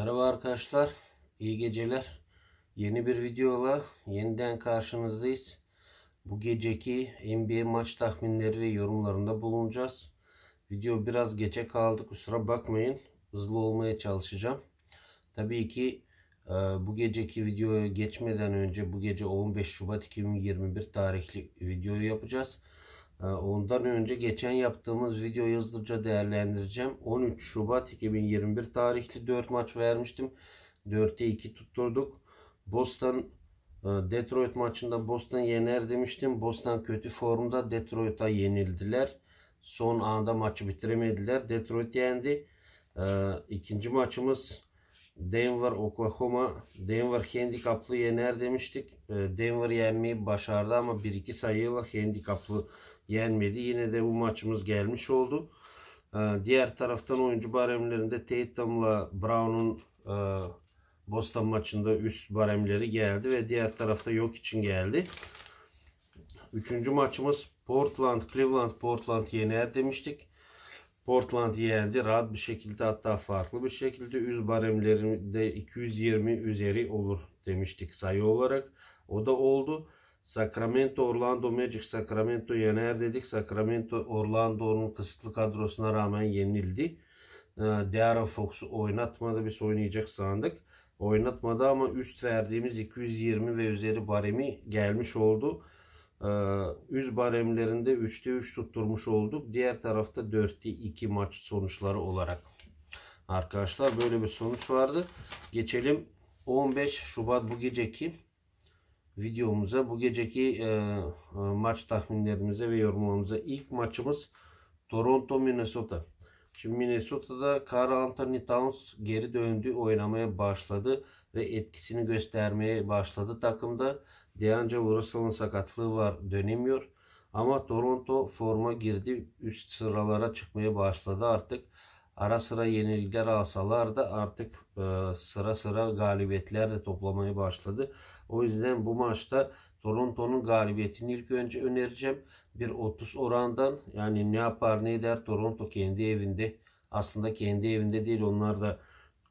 Merhaba arkadaşlar. İyi geceler. Yeni bir videoyla yeniden karşınızdayız. Bu geceki NBA maç tahminleri ve yorumlarında bulunacağız. Video biraz geçe kaldı. Kusura bakmayın. Hızlı olmaya çalışacağım. Tabii ki e, bu geceki videoya geçmeden önce bu gece 15 Şubat 2021 tarihli videoyu yapacağız. Ee, ondan önce geçen yaptığımız video hızlıca değerlendireceğim. 13 Şubat 2021 tarihli 4 maç vermiştim. 4'e 2 tutturduk. Boston e, Detroit maçında Boston yener demiştim. Boston kötü formda Detroit'a yenildiler. Son anda maçı bitiremediler. Detroit yendi. Ee, ikinci maçımız Denver Oklahoma Denver handikaplı yener demiştik. Ee, Denver yenmeyi başardı ama 1-2 sayıyla handikaplı yenmedi. Yine de bu maçımız gelmiş oldu. Ee, diğer taraftan oyuncu baremlerinde Tatum'la Brown'un e, Boston maçında üst baremleri geldi ve diğer tarafta yok için geldi. Üçüncü maçımız Portland, Cleveland, Portland yener demiştik. Portland yendi. Rahat bir şekilde hatta farklı bir şekilde üst baremlerinde 220 üzeri olur demiştik sayı olarak. O da oldu. Sacramento Orlando Magic Sacramento yener dedik. Sacramento Orlando'nun kısıtlı kadrosuna rağmen yenildi. Ee, Dara Fox'u oynatmadı. Biz oynayacak sandık. Oynatmadı ama üst verdiğimiz 220 ve üzeri baremi gelmiş oldu. Ee, Üz baremlerinde 3'te 3 tutturmuş olduk. Diğer tarafta 4'te 2 maç sonuçları olarak. Arkadaşlar böyle bir sonuç vardı. Geçelim 15 Şubat bu geceki videomuza bu geceki e, e, maç tahminlerimize ve yorumlarımıza ilk maçımız Toronto Minnesota. Şimdi Minnesota'da Carl Anthony Towns geri döndü oynamaya başladı ve etkisini göstermeye başladı takımda. DeAngelo Russell'ın sakatlığı var dönemiyor. Ama Toronto forma girdi üst sıralara çıkmaya başladı artık. Ara sıra yenilgiler alsalar da artık e, sıra sıra galibiyetler de toplamaya başladı. O yüzden bu maçta Toronto'nun galibiyetini ilk önce önereceğim. Bir 30 orandan yani ne yapar ne eder Toronto kendi evinde. Aslında kendi evinde değil onlar da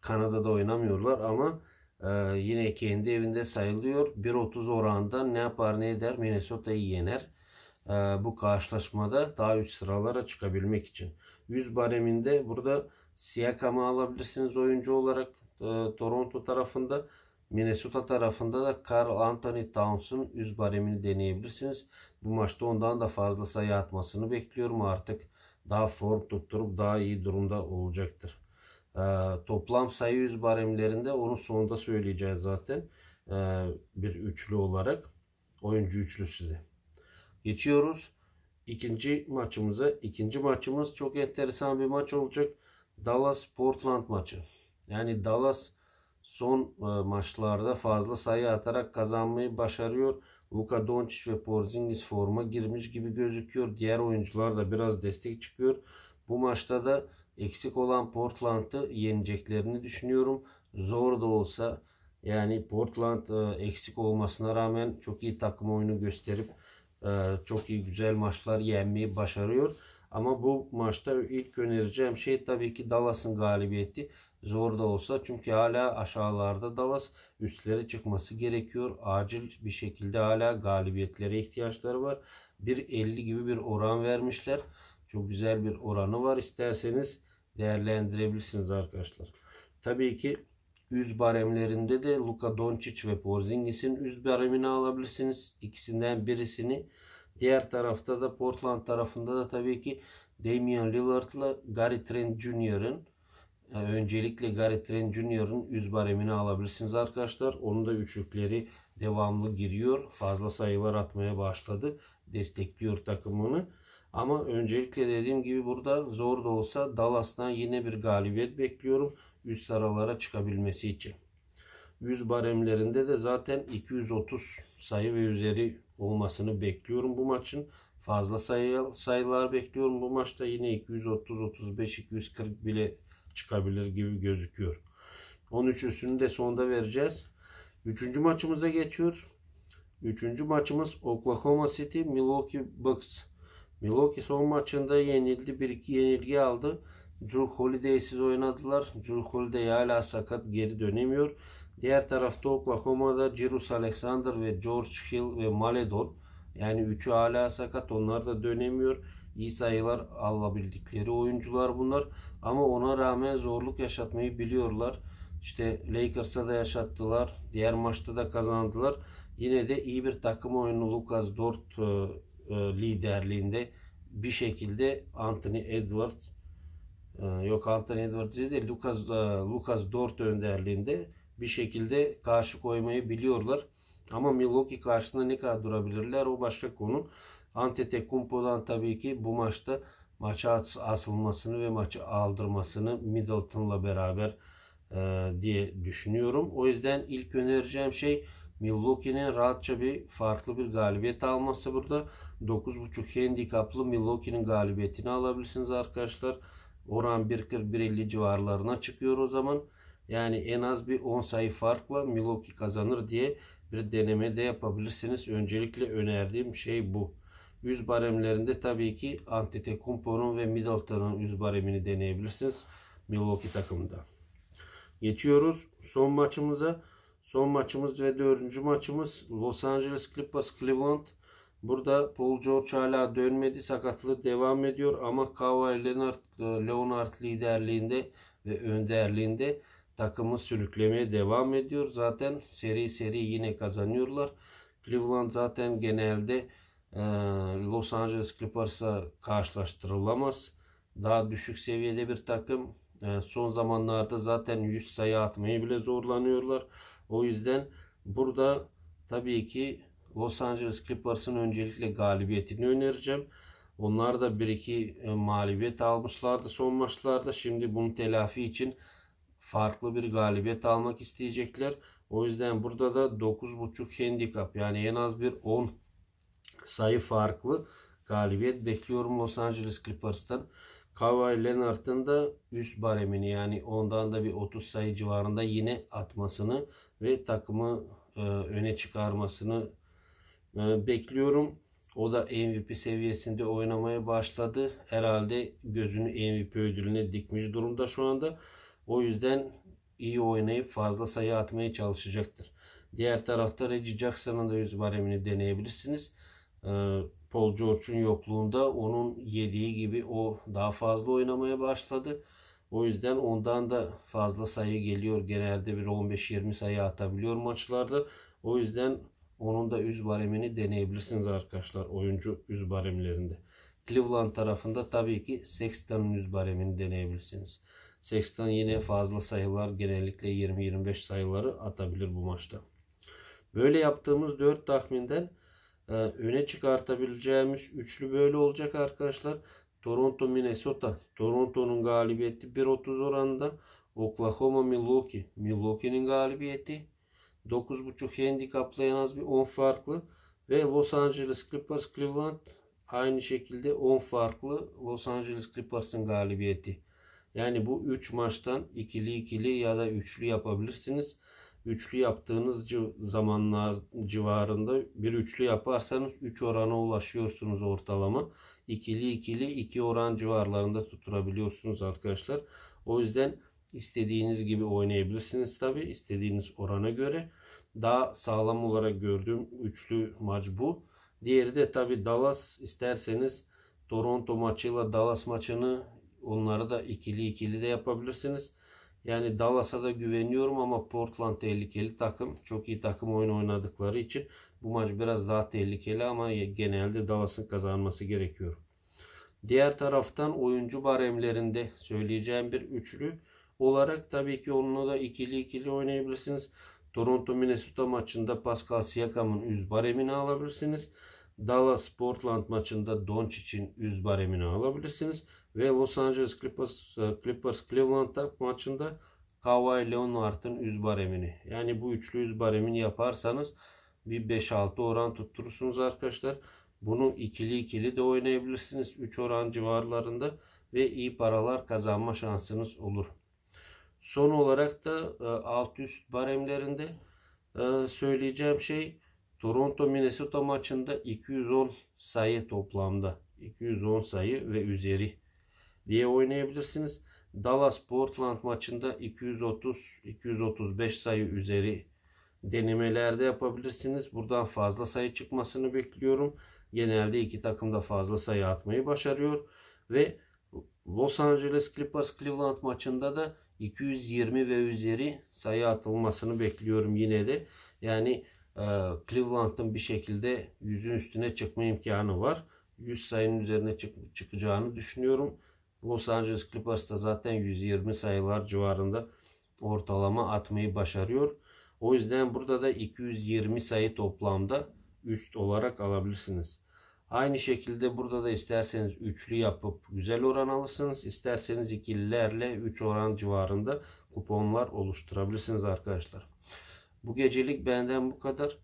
Kanada'da oynamıyorlar ama e, yine kendi evinde sayılıyor. 1.30 orandan ne yapar ne eder Minnesota'yı yener. E, bu karşılaşmada daha üst sıralara çıkabilmek için. 100 bareminde. Burada Siakam'ı alabilirsiniz oyuncu olarak e, Toronto tarafında. Minnesota tarafında da Carl Anthony Towns'un 100 baremini deneyebilirsiniz. Bu maçta ondan da fazla sayı atmasını bekliyorum artık. Daha form tutturup daha iyi durumda olacaktır. Ee, toplam sayı 100 baremlerinde onun sonunda söyleyeceğiz zaten. Ee, bir üçlü olarak. Oyuncu üçlüsü de. Geçiyoruz ikinci maçımıza. İkinci maçımız çok enteresan bir maç olacak. Dallas Portland maçı. Yani Dallas son e, maçlarda fazla sayı atarak kazanmayı başarıyor. Luka Doncic ve Porzingis forma girmiş gibi gözüküyor. Diğer oyuncular da biraz destek çıkıyor. Bu maçta da eksik olan Portland'ı yeneceklerini düşünüyorum. Zor da olsa yani Portland e, eksik olmasına rağmen çok iyi takım oyunu gösterip ee, çok iyi güzel maçlar yenmeyi başarıyor. Ama bu maçta ilk önereceğim şey tabii ki Dallas'ın galibiyeti. Zor da olsa çünkü hala aşağılarda Dallas üstlere çıkması gerekiyor. Acil bir şekilde hala galibiyetlere ihtiyaçları var. 1.50 gibi bir oran vermişler. Çok güzel bir oranı var. İsterseniz değerlendirebilirsiniz arkadaşlar. Tabii ki Üz baremlerinde de Luka Doncic ve Porzingis'in üz baremini alabilirsiniz. İkisinden birisini. Diğer tarafta da Portland tarafında da tabii ki Damian Lillard ile Gary Trent Jr.'ın e, öncelikle Gary Trent Jr.'ın üz baremini alabilirsiniz arkadaşlar. Onun da üçlükleri devamlı giriyor. Fazla sayılar atmaya başladı. Destekliyor takımını. Ama öncelikle dediğim gibi burada zor da olsa Dallas'tan yine bir galibiyet bekliyorum üst aralara çıkabilmesi için. 100 baremlerinde de zaten 230 sayı ve üzeri olmasını bekliyorum bu maçın. Fazla sayı, sayılar bekliyorum. Bu maçta yine 230, 35, 240 bile çıkabilir gibi gözüküyor. 13 üstünü de sonda vereceğiz. Üçüncü maçımıza geçiyoruz. Üçüncü maçımız Oklahoma City Milwaukee Bucks. Milwaukee son maçında yenildi. 1-2 yenilgi aldı. Drew Holiday'siz oynadılar. Drew Holiday hala sakat geri dönemiyor. Diğer tarafta Oklahoma'da Cirus Alexander ve George Hill ve Maledon yani üçü hala sakat onlar da dönemiyor. İyi sayılar alabildikleri oyuncular bunlar ama ona rağmen zorluk yaşatmayı biliyorlar. İşte Lakers'a da yaşattılar. Diğer maçta da kazandılar. Yine de iyi bir takım oyunu Lucas Dort e, e, liderliğinde bir şekilde Anthony Edwards ee, yok Anthony Edwards değil Lucas, e, Lucas Dort önderliğinde bir şekilde karşı koymayı biliyorlar. Ama Milwaukee karşısında ne kadar durabilirler o başka konu. Antetokounmpo'dan tabii ki bu maçta maça asılmasını ve maçı aldırmasını Middleton'la beraber e, diye düşünüyorum. O yüzden ilk önereceğim şey Milwaukee'nin rahatça bir farklı bir galibiyet alması burada. 9.5 handikaplı Milwaukee'nin galibiyetini alabilirsiniz arkadaşlar. Oran 1.40-1.50 civarlarına çıkıyor o zaman. Yani en az bir 10 sayı farkla Milwaukee kazanır diye bir deneme de yapabilirsiniz. Öncelikle önerdiğim şey bu. Yüz baremlerinde tabii ki Antetokounmpo'nun ve Middleton'ın yüz baremini deneyebilirsiniz Milwaukee takımında. Geçiyoruz son maçımıza. Son maçımız ve dördüncü maçımız Los Angeles Clippers Cleveland. Burada Paul George hala dönmedi. Sakatlığı devam ediyor ama Kawhi Leonard, e, Leonard liderliğinde ve önderliğinde takımı sürüklemeye devam ediyor. Zaten seri seri yine kazanıyorlar. Cleveland zaten genelde e, Los Angeles Clippers'a karşılaştırılamaz. Daha düşük seviyede bir takım. E, son zamanlarda zaten 100 sayı atmayı bile zorlanıyorlar. O yüzden burada tabii ki Los Angeles Clippers'ın öncelikle galibiyetini önereceğim. Onlar da bir iki e, mağlubiyet almışlardı son maçlarda. Şimdi bunu telafi için farklı bir galibiyet almak isteyecekler. O yüzden burada da 9.5 handikap yani en az bir 10 sayı farklı galibiyet bekliyorum Los Angeles Clippers'tan. Kawhi Leonard'ın da üst baremini yani ondan da bir 30 sayı civarında yine atmasını ve takımı e, öne çıkarmasını ee, bekliyorum. O da MVP seviyesinde oynamaya başladı. Herhalde gözünü MVP ödülüne dikmiş durumda şu anda. O yüzden iyi oynayıp fazla sayı atmaya çalışacaktır. Diğer tarafta Reggie Jackson'ın da yüz baremini deneyebilirsiniz. Ee, Paul George'un yokluğunda onun yediği gibi o daha fazla oynamaya başladı. O yüzden ondan da fazla sayı geliyor. Genelde bir 15-20 sayı atabiliyor maçlarda. O yüzden onun da üz baremini deneyebilirsiniz arkadaşlar oyuncu üz baremlerinde. Cleveland tarafında tabii ki Sexton'un üz baremini deneyebilirsiniz. Sexton yine fazla sayılar genellikle 20-25 sayıları atabilir bu maçta. Böyle yaptığımız 4 tahminden e, öne çıkartabileceğimiz üçlü böyle olacak arkadaşlar. Toronto Minnesota. Toronto'nun galibiyeti 1.30 oranında. Oklahoma Milwaukee. Milwaukee'nin galibiyeti 9.5 handikapla en az bir 10 farklı. Ve Los Angeles Clippers Cleveland aynı şekilde 10 farklı Los Angeles Clippers'ın galibiyeti. Yani bu 3 maçtan ikili ikili ya da üçlü yapabilirsiniz. Üçlü yaptığınız zamanlar civarında bir üçlü yaparsanız 3 orana ulaşıyorsunuz ortalama. İkili ikili 2 iki oran civarlarında tutturabiliyorsunuz arkadaşlar. O yüzden istediğiniz gibi oynayabilirsiniz tabi istediğiniz orana göre daha sağlam olarak gördüğüm üçlü maç bu. Diğeri de tabi Dallas isterseniz Toronto maçıyla Dallas maçını onları da ikili ikili de yapabilirsiniz. Yani Dallas'a da güveniyorum ama Portland tehlikeli takım. Çok iyi takım oyun oynadıkları için bu maç biraz daha tehlikeli ama genelde Dallas'ın kazanması gerekiyor. Diğer taraftan oyuncu baremlerinde söyleyeceğim bir üçlü olarak tabii ki onunla da ikili ikili oynayabilirsiniz. Toronto Minnesota maçında Pascal Siakam'ın üz baremini alabilirsiniz. Dallas Portland maçında Doncic'in üz baremini alabilirsiniz. Ve Los Angeles Clippers, e, Clippers Cleveland maçında Kawhi Leonard'ın üz baremini. Yani bu üçlü üz baremini yaparsanız bir 5-6 oran tutturursunuz arkadaşlar. Bunu ikili ikili de oynayabilirsiniz. 3 oran civarlarında ve iyi paralar kazanma şansınız olur. Son olarak da e, alt üst baremlerinde e, söyleyeceğim şey Toronto Minnesota maçında 210 sayı toplamda 210 sayı ve üzeri diye oynayabilirsiniz. Dallas Portland maçında 230 235 sayı üzeri denemelerde yapabilirsiniz. Buradan fazla sayı çıkmasını bekliyorum. Genelde iki takım da fazla sayı atmayı başarıyor ve Los Angeles Clippers Cleveland maçında da 220 ve üzeri sayı atılmasını bekliyorum yine de. Yani e, Cleveland'ın bir şekilde yüzün üstüne çıkma imkanı var. 100 sayının üzerine çık çıkacağını düşünüyorum. Los Angeles Clippers da zaten 120 sayılar civarında ortalama atmayı başarıyor. O yüzden burada da 220 sayı toplamda üst olarak alabilirsiniz. Aynı şekilde burada da isterseniz üçlü yapıp güzel oran alırsınız. İsterseniz ikililerle 3 oran civarında kuponlar oluşturabilirsiniz arkadaşlar. Bu gecelik benden bu kadar.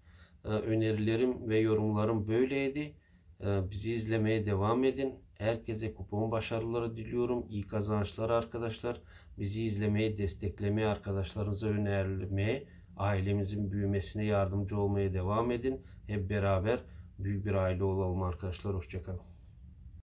Ee, önerilerim ve yorumlarım böyleydi. Ee, bizi izlemeye devam edin. Herkese kupon başarıları diliyorum. İyi kazançlar arkadaşlar. Bizi izlemeye, desteklemeye, arkadaşlarınıza önermeye, ailemizin büyümesine yardımcı olmaya devam edin. Hep beraber бү бир айлуу айло аркадашлар ошол жака